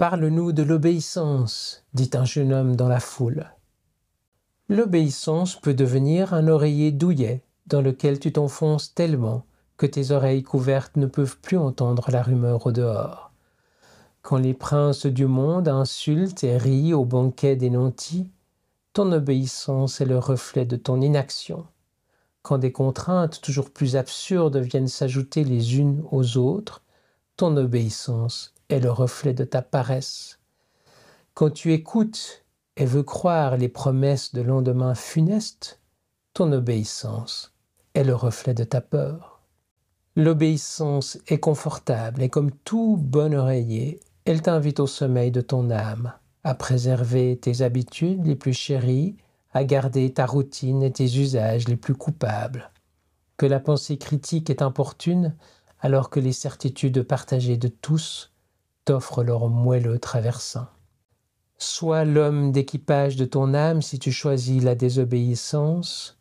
Parle-nous de l'obéissance, dit un jeune homme dans la foule. L'obéissance peut devenir un oreiller douillet dans lequel tu t'enfonces tellement que tes oreilles couvertes ne peuvent plus entendre la rumeur au dehors. Quand les princes du monde insultent et rient au banquet des nantis, ton obéissance est le reflet de ton inaction. Quand des contraintes toujours plus absurdes viennent s'ajouter les unes aux autres, ton obéissance est le reflet de ta paresse. Quand tu écoutes et veux croire les promesses de l'endemain funestes, ton obéissance est le reflet de ta peur. L'obéissance est confortable et comme tout bon oreiller, elle t'invite au sommeil de ton âme, à préserver tes habitudes les plus chéries, à garder ta routine et tes usages les plus coupables. Que la pensée critique est importune alors que les certitudes partagées de tous t'offrent leur moelleux traversin. Sois l'homme d'équipage de ton âme si tu choisis la désobéissance.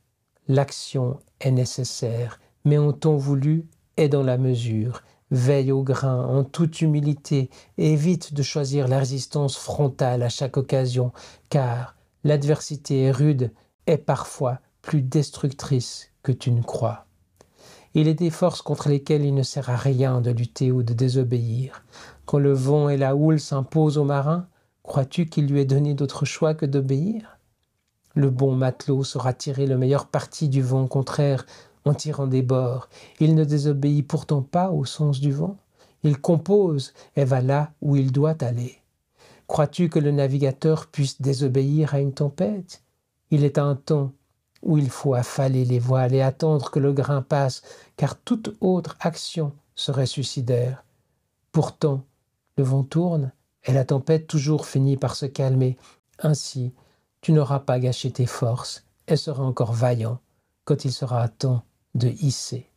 L'action est nécessaire, mais en ton voulu et dans la mesure. Veille au grain en toute humilité et évite de choisir la résistance frontale à chaque occasion, car l'adversité rude est parfois plus destructrice que tu ne crois. Il est des forces contre lesquelles il ne sert à rien de lutter ou de désobéir. Quand le vent et la houle s'imposent au marin, crois-tu qu'il lui est donné d'autre choix que d'obéir Le bon matelot saura tirer le meilleur parti du vent contraire en tirant des bords. Il ne désobéit pourtant pas au sens du vent. Il compose et va là où il doit aller. Crois-tu que le navigateur puisse désobéir à une tempête Il est un ton où il faut affaler les voiles et attendre que le grain passe, car toute autre action serait suicidaire. Pourtant, le vent tourne et la tempête toujours finit par se calmer. Ainsi, tu n'auras pas gâché tes forces et seras encore vaillant quand il sera temps de hisser.